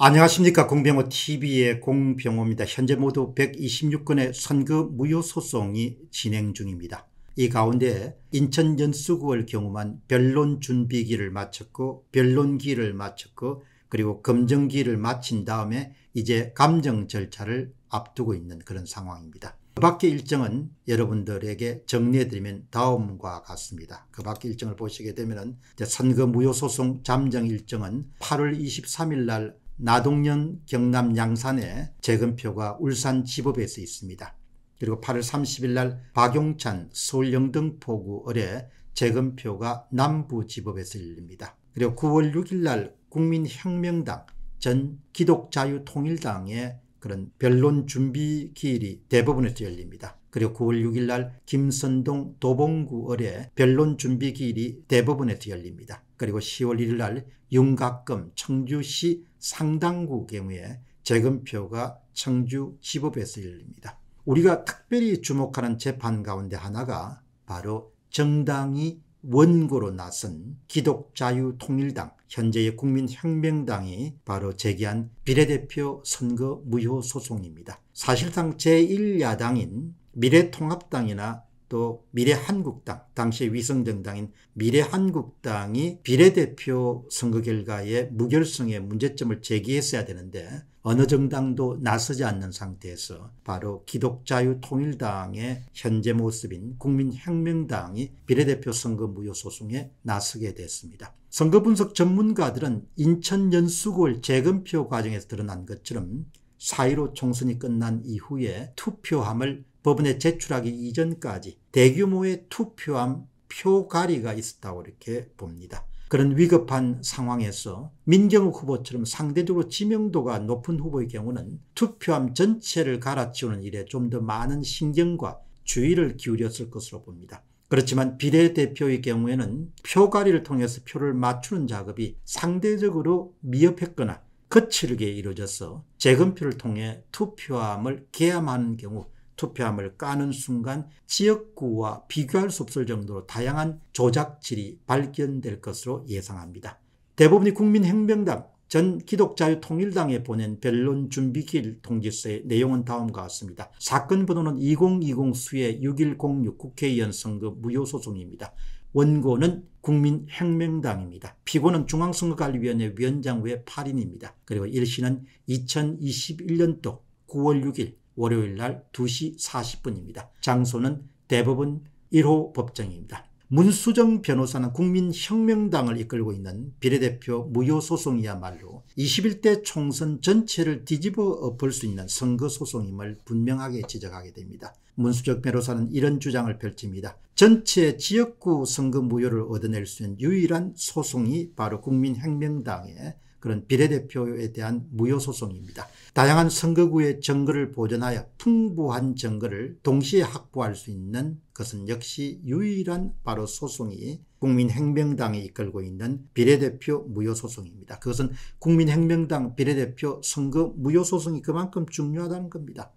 안녕하십니까 공병호TV의 공병호입니다. 현재 모두 126건의 선거 무효 소송이 진행 중입니다. 이 가운데 인천 연수구를 경우만 변론 준비기를 마쳤고 변론기를 마쳤고 그리고 검증기를 마친 다음에 이제 감정 절차를 앞두고 있는 그런 상황입니다. 그 밖의 일정은 여러분들에게 정리해드리면 다음과 같습니다. 그 밖의 일정을 보시게 되면 선거 무효소송 잠정 일정은 8월 23일 날 나동년 경남 양산에 재검표가 울산 지법에서 있습니다. 그리고 8월 30일 날 박용찬 서울 영등포구 을에 재검표가 남부지법에서 열립니다. 그리고 9월 6일 날 국민혁명당 전 기독자유통일당의 그런 변론 준비 기일이 대법원에서 열립니다. 그리고 9월 6일 날 김선동 도봉구 을의 변론 준비 기일이 대법원에서 열립니다. 그리고 10월 1일 날 윤곽금 청주시 상당구 경우에 재검표가 청주 지법에서 열립니다. 우리가 특별히 주목하는 재판 가운데 하나가 바로 정당이 원고로 나선 기독자유통일당 현재의 국민혁명당이 바로 제기한 비례대표 선거 무효 소송입니다. 사실상 제1야당인 미래통합당이나 또 미래한국당, 당시 위성정당인 미래한국당이 비례대표 선거 결과에 무결성의 문제점을 제기했어야 되는데 어느 정당도 나서지 않는 상태에서 바로 기독자유통일당의 현재 모습인 국민혁명당이 비례대표 선거 무효 소송에 나서게 됐습니다. 선거 분석 전문가들은 인천 연수구월 재검표 과정에서 드러난 것처럼 4.15 총선이 끝난 이후에 투표함을 법원에 제출하기 이전까지 대규모의 투표함 표가리가 있었다고 이렇게 봅니다. 그런 위급한 상황에서 민경욱 후보처럼 상대적으로 지명도가 높은 후보의 경우는 투표함 전체를 갈아치우는 일에 좀 더 많은 신경과 주의를 기울였을 것으로 봅니다. 그렇지만 비례대표의 경우에는 표가리를 통해서 표를 맞추는 작업이 상대적으로 미흡했거나 거칠게 이루어져서 재검표를 통해 투표함을 개함하는 경우 투표함을 까는 순간 지역구와 비교할 수 없을 정도로 다양한 조작질이 발견될 것으로 예상합니다. 대부분이 국민혁명당 전 기독자유통일당에 보낸 변론 준비길 통지서의 내용은 다음과 같습니다. 사건 번호는 2020 수의 6106 국회의원 선거 무효소송입니다. 원고는 국민혁명당입니다. 피고는 중앙선거관리위원회 위원장 외 8인입니다. 그리고 1시는 2021년도 9월 6일 월요일 날 2시 40분입니다. 장소는 대법원 1호 법정입니다. 문수정 변호사는 국민혁명당을 이끌고 있는 비례대표 무효소송이야말로 21대 총선 전체를 뒤집어 엎을 수 있는 선거소송임을 분명하게 지적하게 됩니다. 문수정 변호사는 이런 주장을 펼칩니다. 전체 지역구 선거 무효를 얻어낼 수 있는 유일한 소송이 바로 국민혁명당의 그런 비례대표에 대한 무효소송입니다. 다양한 선거구의 증거를 보존하여 풍부한 증거를 동시에 확보할 수 있는 것은 역시 유일한 바로 소송이 국민혁명당이 이끌고 있는 비례대표 무효소송입니다. 그것은 국민혁명당 비례대표 선거 무효소송이 그만큼 중요하다는 겁니다.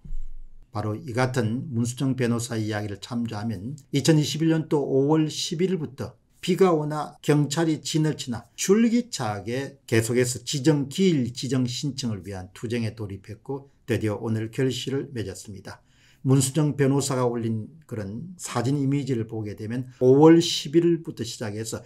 바로 이 같은 문수정 변호사 의 이야기를 참조하면 2021년도 5월 11일부터 비가 오나 경찰이 진을 치나 줄기차게 계속해서 지정 기일 지정 신청을 위한 투쟁에 돌입했고 드디어 오늘 결실을 맺었습니다. 문수정 변호사가 올린 그런 사진 이미지를 보게 되면 5월 11일부터 시작해서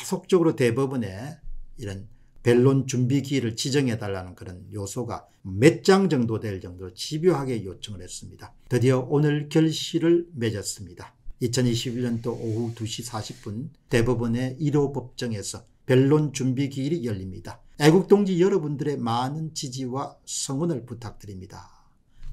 계속적으로 대법원에 이런 변론 준비 기일을 지정해 달라는 그런 요소가 몇 장 정도 될 정도로 집요하게 요청을 했습니다. 드디어 오늘 결실을 맺었습니다. 2021년도 오후 2시 40분 대법원의 1호 법정에서 변론 준비 기일이 열립니다. 애국동지 여러분들의 많은 지지와 성원을 부탁드립니다.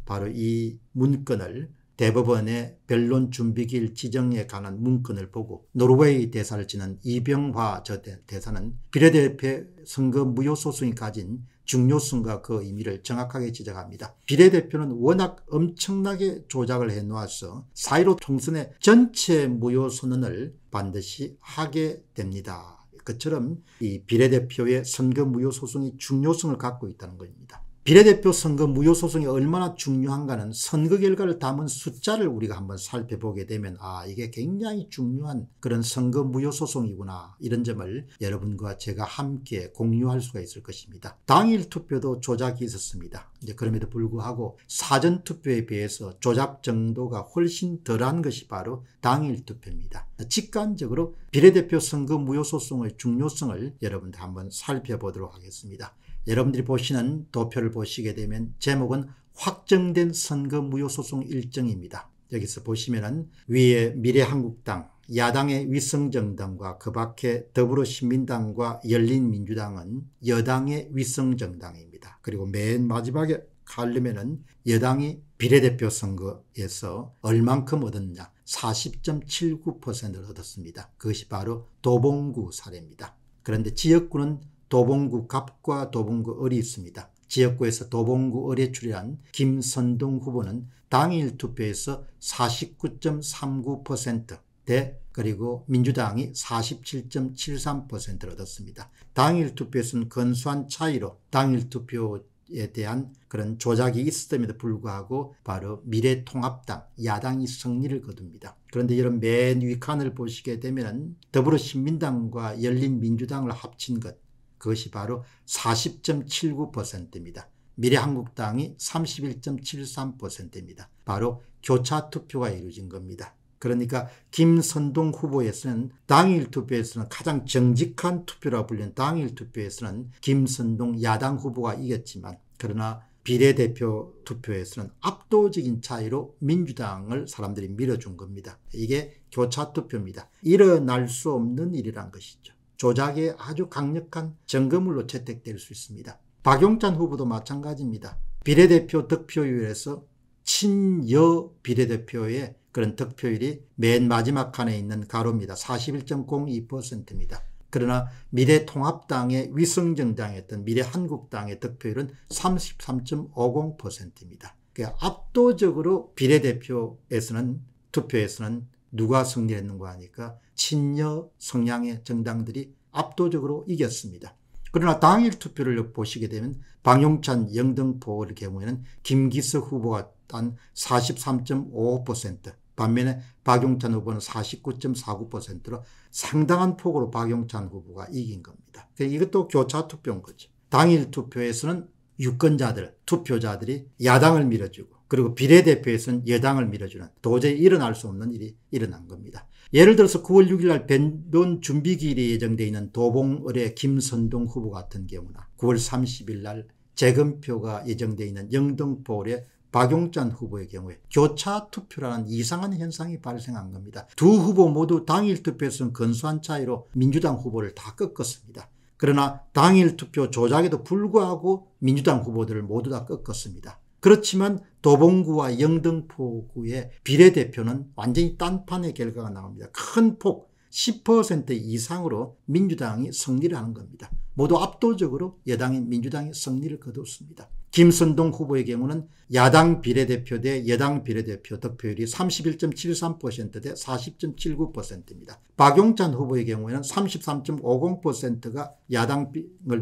바로 이 문건을 대법원의 변론 준비 기일 지정에 관한 문건을 보고 노르웨이 대사를 지낸 이병화 저 대, 대사는 비례대표 선거 무효소송이 가진 중요성과 그 의미를 정확하게 지적합니다. 비례대표는 워낙 엄청나게 조작을 해놓아서 사이로 총선의 전체 무효 선언을 반드시 하게 됩니다. 그처럼 이 비례대표의 선거 무효 소송이 중요성을 갖고 있다는 것입니다. 비례대표 선거 무효 소송이 얼마나 중요한가는 선거 결과를 담은 숫자를 우리가 한번 살펴보게 되면 아 이게 굉장히 중요한 그런 선거 무효 소송이구나 이런 점을 여러분과 제가 함께 공유할 수가 있을 것입니다. 당일 투표도 조작이 있었습니다. 이제 그럼에도 불구하고 사전 투표에 비해서 조작 정도가 훨씬 덜한 것이 바로 당일 투표입니다. 직관적으로 비례대표 선거 무효 소송의 중요성을 여러분들 한번 살펴보도록 하겠습니다. 여러분들이 보시는 도표를 보시게 되면 제목은 확정된 선거 무효소송 일정입니다. 여기서 보시면은 위에 미래한국당, 야당의 위성정당과 그 밖에 더불어신민당과 열린민주당은 여당의 위성정당입니다. 그리고 맨 마지막에 가려면은 여당이 비례대표 선거에서 얼만큼 얻었냐 40.79%를 얻었습니다. 그것이 바로 도봉구 사례입니다. 그런데 지역구는 도봉구 갑과 도봉구 을이 있습니다. 지역구에서 도봉구 을에 출연한 김선동 후보는 당일 투표에서 49.39%대 그리고 민주당이 47.73%를 얻었습니다. 당일 투표에서는 근소한 차이로 당일 투표에 대한 그런 조작이 있었음에도 불구하고 바로 미래통합당 야당이 승리를 거둡니다. 그런데 이런 맨 위칸을 보시게 되면 더불어신민당과 열린민주당을 합친 것 그것이 바로 40.79%입니다. 미래한국당이 31.73%입니다. 바로 교차 투표가 이루어진 겁니다. 그러니까 김선동 후보에서는 당일 투표에서는 가장 정직한 투표라 불리는 당일 투표에서는 김선동 야당 후보가 이겼지만 그러나 비례대표 투표에서는 압도적인 차이로 민주당을 사람들이 밀어준 겁니다. 이게 교차 투표입니다. 일어날 수 없는 일이란 것이죠. 조작에 아주 강력한 증거물로 채택될 수 있습니다. 박용찬 후보도 마찬가지입니다. 비례대표 득표율에서 친여 비례대표의 그런 득표율이 맨 마지막 칸에 있는 가로입니다. 41.02%입니다. 그러나 미래통합당의 위성정당이었던 미래한국당의 득표율은 33.50%입니다. 그 그러니까 압도적으로 비례대표에서는 투표에서는 누가 승리했는가 하니까 친여 성향의 정당들이 압도적으로 이겼습니다. 그러나 당일 투표를 보시게 되면 방용찬 영등포의 경우에는 김기석 후보가 단43.55% 반면에 박용찬 후보는 49.49%로 상당한 폭으로 박용찬 후보가 이긴 겁니다. 그러니까 이것도 교차 투표인 거죠. 당일 투표에서는 유권자들, 투표자들이 야당을 밀어주고 그리고 비례대표에선 여당을 밀어주는 도저히 일어날 수 없는 일이 일어난 겁니다. 예를 들어서 9월 6일 날 변론 준비기일이 예정되어 있는 도봉을의 김선동 후보 같은 경우나 9월 30일 날 재검표가 예정되어 있는 영등포을의 박용찬 후보의 경우에 교차 투표라는 이상한 현상이 발생한 겁니다. 두 후보 모두 당일 투표에서는 건수한 차이로 민주당 후보를 다 꺾었습니다. 그러나 당일 투표 조작에도 불구하고 민주당 후보들을 모두 다 꺾었습니다. 그렇지만 도봉구와 영등포구의 비례대표는 완전히 딴판의 결과가 나옵니다. 큰 폭 10% 이상으로 민주당이 승리를 하는 겁니다. 모두 압도적으로 여당인 민주당이 승리를 거뒀습니다. 김선동 후보의 경우는 야당 비례대표 대 여당 비례대표 득표율이 31.73%대 40.79%입니다. 박용찬 후보의 경우에는 33.50%가 야당을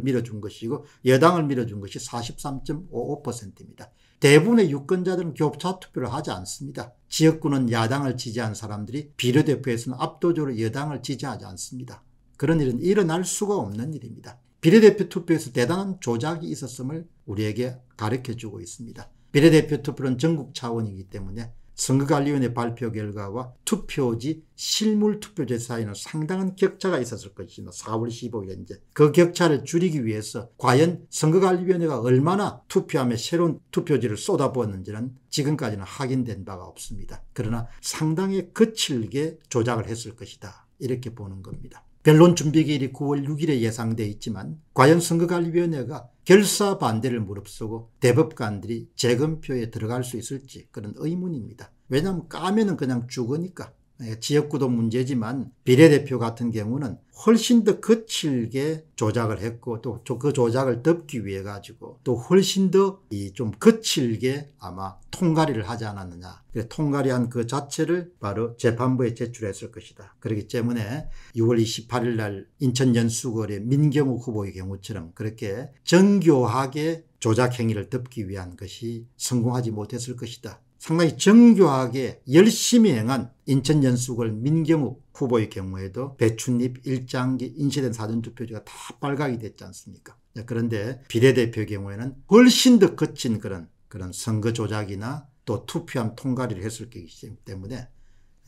밀어준 것이고 여당을 밀어준 것이 43.55%입니다. 대부분의 유권자들은 교차 투표를 하지 않습니다. 지역구는 야당을 지지한 사람들이 비례대표에서는 압도적으로 여당을 지지하지 않습니다. 그런 일은 일어날 수가 없는 일입니다. 비례대표 투표에서 대단한 조작이 있었음을 우리에게 가르쳐주고 있습니다. 비례대표 투표는 전국 차원이기 때문에 선거관리위원회 발표 결과와 투표지 실물 투표제 사이는 상당한 격차가 있었을 것이며 4월 15일 현재 그 격차를 줄이기 위해서 과연 선거관리위원회가 얼마나 투표함에 새로운 투표지를 쏟아부었는지는 지금까지는 확인된 바가 없습니다. 그러나 상당히 거칠게 조작을 했을 것이다. 이렇게 보는 겁니다. 변론 준비기일이 9월 6일에 예상돼 있지만 과연 선거관리위원회가 결사 반대를 무릅쓰고 대법관들이 재검표에 들어갈 수 있을지 그런 의문입니다. 왜냐하면 까면은 그냥 죽으니까 예, 지역구도 문제지만 비례대표 같은 경우는 훨씬 더 거칠게 조작을 했고 또 그 조작을 덮기 위해 가지고 또 훨씬 더 이 좀 거칠게 아마 통갈리를 하지 않았느냐. 그 통갈리한그 자체를 바로 재판부에 제출했을 것이다. 그렇기 때문에 6월 28일 날 인천 연수거리 민경욱 후보의 경우처럼 그렇게 정교하게 조작 행위를 덮기 위한 것이 성공하지 못했을 것이다. 상당히 정교하게 열심히 행한 인천연수골 민경욱 후보의 경우에도 배춧잎 일장기 인쇄된 사전투표지가 다빨각이 됐지 않습니까 네, 그런데 비례대표 경우에는 훨씬 더 거친 그런 그런 선거 조작이나 또 투표함 통과를 했을 것이기 때문에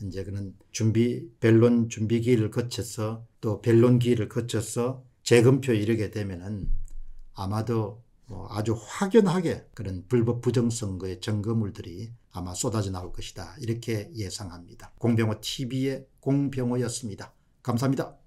이제 그런 준비 벨론 준비 기일 거쳐서 또 벨론 기일 거쳐서 재검표 이르게 되면은 아마도 뭐 아주 확연하게 그런 불법 부정선거의 증거물들이 아마 쏟아져 나올 것이다. 이렇게 예상합니다. 공병호 TV의 공병호였습니다. 감사합니다.